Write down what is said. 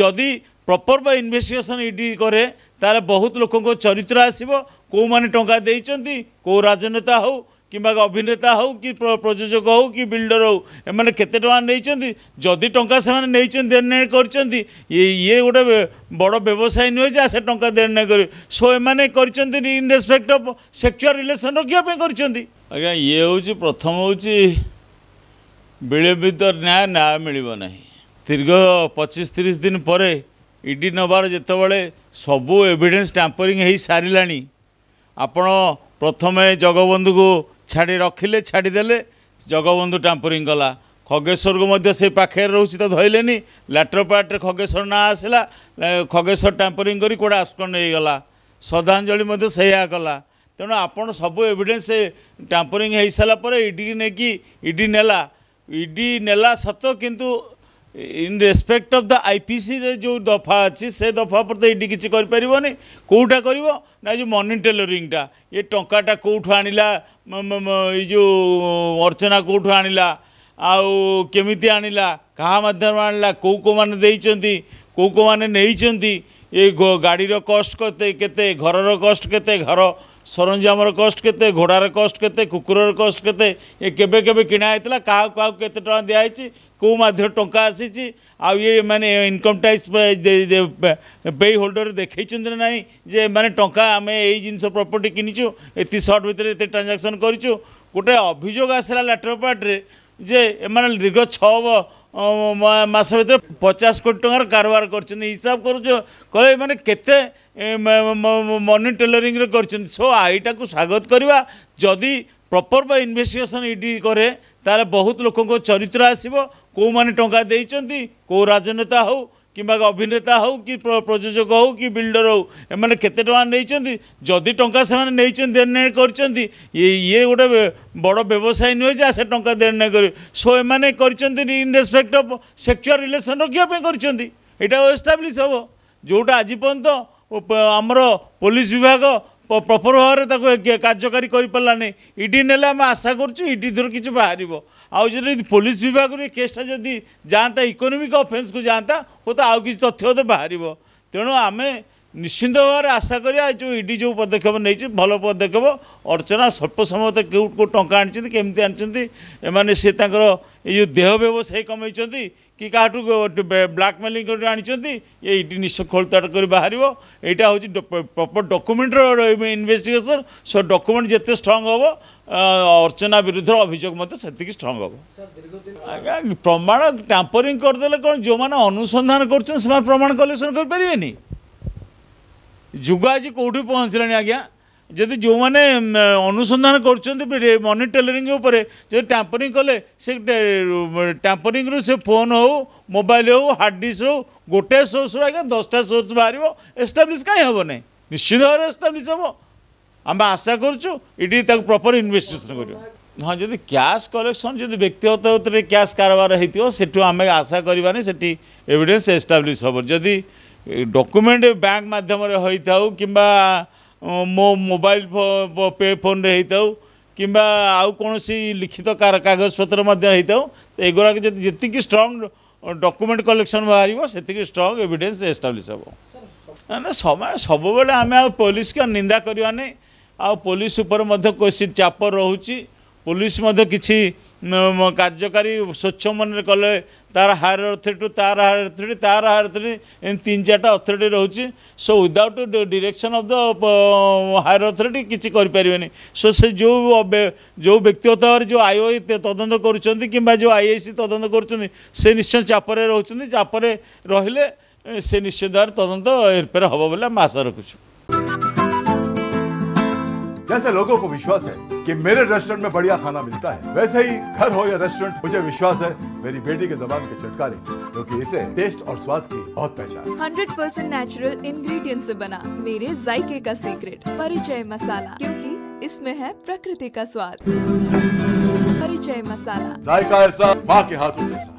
যদি প্রপর বা investigation ED করে তাহলে বহুত লোক চরিত্র আসব কেউ মানে টাকা দিয়েছেন কেউ রাজনেতা হোক কিংবা অভিনেতা হোক কি প্রযোজক হোক কি বিল্ডর হোক এমনি কত টাকা নিয়েছেন যদি টাকা সে নিয়েছেন দেণনেয় করছেন ইয়ে গোটে বড় ব্যবসায়ী নয় যে সে টঙ্কা দেণনেয় করবে সো এমনি করছেন in respect of sexual relation রক্ষা করছেন আজ্ঞা ইয়ে হচ্ছে প্রথম হচ্ছে বিলম্বিত ন্যায় ন্যায় মিলব না ଦୀର୍ଘ ପଚିଶ ତିରିଶ ଦିନ ପରେ ଇ e ଡି ନେବାର ଯେତେବେଳେ ସବୁ ଏଭିଡ଼େନ୍ସ ଟାମ୍ପରିଂ ହୋଇସାରିଲାଣି ଆପଣ ପ୍ରଥମେ ଜଗବନ୍ଧୁକୁ ଛାଡ଼ି ରଖିଲେ ଛାଡ଼ିଦେଲେ ଜଗବନ୍ଧୁ ଟାମ୍ପରିଂ ଗଲା ଖଗେଶ୍ୱରକୁ ମଧ୍ୟ ସେ ପାଖରେ ରହୁଛି ତ ଧରିଲେନି ଲାଟର ପାର୍ଟରେ ଖଗେଶ୍ୱର ନାଁ ଆସିଲା ଖଗେଶ୍ୱର ଟାମ୍ପରିଂ କରି କୁଆଡ଼େ ଆସ୍କଣ୍ଡ ହୋଇଗଲା ଶ୍ରଦ୍ଧାଞ୍ଜଳି ମଧ୍ୟ ସେଇଆ କଲା ତେଣୁ ଆପଣ ସବୁ ଏଭିଡ଼େନ୍ସ ଟାମ୍ପରିଂ ହୋଇସାରିଲା ପରେ ଇ e ଡି ନେଇକି ଇ e ଡି ନେଲା ଇ ଡି ନେଲା ସତ କିନ୍ତୁ ଇନ୍ ରେସ୍ପେକ୍ଟ ଅଫ୍ ଦ ଆଇପିସିରେ ଯେଉଁ ଦଫା ଅଛି ସେ ଦଫା ଉପରେ ତ ଇଡି କିଛି କରିପାରିବନି କେଉଁଟା କରିବ ନା ଯେଉଁ ମନି ଟେଲରିଂଟା ଏ ଟଙ୍କାଟା କେଉଁଠୁ ଆଣିଲା ଏଇ ଯେଉଁ ଅର୍ଚ୍ଚନା କେଉଁଠୁ ଆଣିଲା ଆଉ କେମିତି ଆଣିଲା କାହା ମାଧ୍ୟମରେ ଆଣିଲା କେଉଁ କେଉଁମାନେ ଦେଇଛନ୍ତି କେଉଁ କେଉଁମାନେ ନେଇଛନ୍ତି ଏ ଗାଡ଼ିର କଷ୍ଟ କେତେ କେତେ ଘରର କଷ୍ଟ କେତେ ଘର ସରଞ୍ଜାମର କଷ୍ଟ କେତେ ଘୋଡ଼ାର କଷ୍ଟ କେତେ କୁକୁରର କଷ୍ଟ କେତେ ଏ କେବେ କେବେ କିଣା ହେଇଥିଲା କାହାକୁ କାହାକୁ କେତେ ଟଙ୍କା ଦିଆହେଇଛି କେଉଁ ମାଧ୍ୟମରେ ଟଙ୍କା ଆସିଛି ଆଉ ଇଏ ମାନେ ଇନକମ୍ ଟ୍ୟାକ୍ସ ପେ ହୋଲ୍ଡର ଦେଖେଇଛନ୍ତି ନା ନାହିଁ ଯେ ମାନେ ଟଙ୍କା ଆମେ ଏଇ ଜିନିଷ ପ୍ରପର୍ଟି କିଣିଛୁ ଏତେ ସର୍ଟ ଭିତରେ ଏତେ ଟ୍ରାଞ୍ଜାକ୍ସନ୍ କରିଛୁ ଗୋଟେ ଅଭିଯୋଗ ଆସିଲା ଲାଟର ପାର୍ଟରେ ଯେ ଏମାନେ ଦୀର୍ଘ ଛଅ ମାସ ଭିତରେ ପଚାଶ କୋଟି ଟଙ୍କାର କାରବାର କରିଛନ୍ତି ହିସାବ କରୁଛୁ କହିଲେ ଏମାନେ କେତେ ମନି ଟେଲରିଂରେ କରିଛନ୍ତି ସୋ ଆଇଟାକୁ ସ୍ୱାଗତ କରିବା ଯଦି ପ୍ରପର୍ ବା ଇନଭେଷ୍ଟିଗେସନ୍ ଇଡି କରେ ତାହେଲେ ବହୁତ ଲୋକଙ୍କ ଚରିତ୍ର ଆସିବ କେଉଁମାନେ ଟଙ୍କା ଦେଇଛନ୍ତି କେଉଁ ରାଜନେତା ହେଉ কিংবা অভিনেতা হোক কি প্রযোজক হোক কি বিল্ডর হোক এমনি কত টাকা নিয়েছেন যদি টাকা সে নিয়েছেন দেড়নেয় করছেন ইয়ে গোটে বড় ব্যবসায়ী নুহে যে সে টঙ্কা দেড়নেয় করবে সো এমনি করছেন in respect of sexual relation রক্ষা করছেন এটা এস্টাবলিশ হব যেটা আজ পর্যন্ত আমার পুলিশ বিভাগ প্রপর ভাবে তাকে কার্যকারী করে পালানি ইডি নেলে আমি আশা করছু ইডি ধর কিছু বাহার আদি পুলিশ বিভাগের এই কেসটা যদি যাতা ইকোনোমিক অফেন্সক যাতা ও তো আউ কিছু তথ্য তো বাহার তেমন আমি ନିଶ୍ଚିନ୍ତ ଭାବରେ ଆଶା କରିବା ଏ ଯେଉଁ ଇଡି ଯେଉଁ ପଦକ୍ଷେପ ନେଇଛି ଭଲ ପଦକ୍ଷେପ ଅର୍ଚ୍ଚନା ସ୍ୱଳ୍ପ ସମୟ ଭିତରେ କେଉଁଠୁ ଟଙ୍କା ଆଣିଛନ୍ତି କେମିତି ଆଣିଛନ୍ତି ଏମାନେ ସେ ତାଙ୍କର ଏ ଯେଉଁ ଦେହ ବ୍ୟବସାୟୀ କମେଇଛନ୍ତି କି କାହାଠୁ ବ୍ଲାକ୍ମେଲିଂ କରି ଆଣିଛନ୍ତି ଏ ଇଡି ନିଶ୍ଚୟ ଖୋଳତାଡ଼ କରି ବାହାରିବ ଏଇଟା ହେଉଛି ପ୍ରପର୍ ଡକୁମେଣ୍ଟର ଇନଭେଷ୍ଟିଗେସନ୍ ସୋ ଡକୁମେଣ୍ଟ ଯେତେ ଷ୍ଟ୍ରଙ୍ଗ୍ ହେବ ଅର୍ଚ୍ଚନା ବିରୁଦ୍ଧରେ ଅଭିଯୋଗ ମଧ୍ୟ ସେତିକି ଷ୍ଟ୍ରଙ୍ଗ୍ ହେବ ଆଜ୍ଞା ପ୍ରମାଣ ଟ୍ୟାମ୍ପରିଂ କରିଦେଲେ କ'ଣ ଯେଉଁମାନେ ଅନୁସନ୍ଧାନ କରୁଛନ୍ତି ସେମାନେ ପ୍ରମାଣ କଲେକ୍ସନ୍ କରିପାରିବେନି ଯୁଗ ଆଜି କେଉଁଠି ପହଞ୍ଚିଲାଣି ଆଜ୍ଞା ଯଦି ଯେଉଁମାନେ ଅନୁସନ୍ଧାନ କରୁଛନ୍ତି ମନିଟରିଂ ଉପରେ ଯଦି ଟ୍ୟାମ୍ପରିଂ କଲେ ସେ ଟ୍ୟାମ୍ପରିଂରୁ ସେ ଫୋନ୍ ହେଉ ମୋବାଇଲ୍ ହେଉ ହାର୍ଡ଼ ଡିସ୍କ ହେଉ ଗୋଟାଏ ସୋର୍ସରୁ ଆଜ୍ଞା ଦଶଟା ସୋର୍ସ ବାହାରିବ ଏଷ୍ଟାବ୍ଲିଶ୍ କାହିଁ ହେବ ନାହିଁ ନିଶ୍ଚିତ ଭାବରେ ଏଷ୍ଟାବ୍ଲିଶ୍ ହେବ ଆମେ ଆଶା କରୁଛୁ ଏଠି ତାକୁ ପ୍ରପର୍ ଇନଭେଷ୍ଟିଗେସନ୍ କରିବ ହଁ ଯଦି କ୍ୟାସ୍ କଲେକ୍ସନ୍ ଯଦି ବ୍ୟକ୍ତିଗତ ଭିତରେ କ୍ୟାସ୍ କାରବାର ହେଇଥିବ ସେଠୁ ଆମେ ଆଶା କରିବାନି ସେଠି ଏଭିଡେନ୍ସ ଏଷ୍ଟାବ୍ଲିଶ୍ ହେବ ଯଦି ଡକ୍ୟୁମେଣ୍ଟ ବ୍ୟାଙ୍କ ମାଧ୍ୟମରେ ହୋଇଥାଉ କିମ୍ବା ମୋ ମୋବାଇଲ ପେ ଫୋନ୍ରେ ହୋଇଥାଉ କିମ୍ବା ଆଉ କୌଣସି ଲିଖିତ କାଗଜପତ୍ର ମଧ୍ୟ ହୋଇଥାଉ ଏଗୁଡ଼ାକ ଯଦି ଯେତିକି ଷ୍ଟ୍ରଙ୍ଗ ଡକ୍ୟୁମେଣ୍ଟ କଲେକ୍ସନ ବାହାରିବ ସେତିକି ଷ୍ଟ୍ରଙ୍ଗ ଏଭିଡ଼େନ୍ସ ଏଷ୍ଟାବ୍ଲିଶ୍ ହେବ ନା ସମୟ ସବୁବେଳେ ଆମେ ଆଉ ପୋଲିସ କ ନିନ୍ଦା କରିବା ନାହିଁ ଆଉ ପୋଲିସ ଉପରେ ମଧ୍ୟ କୌଣସି ଚାପ ରହୁଛି পুলিশ মধ্যে কিছু কার্যকারী স্বচ্ছ মনে কলে তার হায়ার অথরিটি তার হায়ার অথরিটি তার হায়ার অথরিটি এমনি তিন চারটা অথরিটি রয়েছে so without direction of the higher authority কিছু করে সো সে যে যে ব্যক্তিগত ভাবে যে আইওআই তদন্ত করছেন কিংবা যে আইআইসি তদন্ত করছেন সে নিশ্চয় চাপরে রয়েছেন চাপরে রহলে সে নিশ্চয় দ্বারা তদন্ত এরপরে হব বলে আমি আশা রাখুছু जैसे लोगों को विश्वास है कि मेरे रेस्टोरेंट में बढ़िया खाना मिलता है वैसे ही घर हो या रेस्टोरेंट मुझे विश्वास है मेरी बेटी के जबान के चटकारे क्योंकि तो इसे टेस्ट और स्वाद की बहुत पहचान हंड्रेड परसेंट नेचुरल इंग्रेडिएंट ऐसी बना मेरे जायके का सीक्रेट परिचय मसाला क्योंकि इसमें है प्रकृति का स्वाद परिचय मसाला जायका ऐसा माँ के हाथों जैसा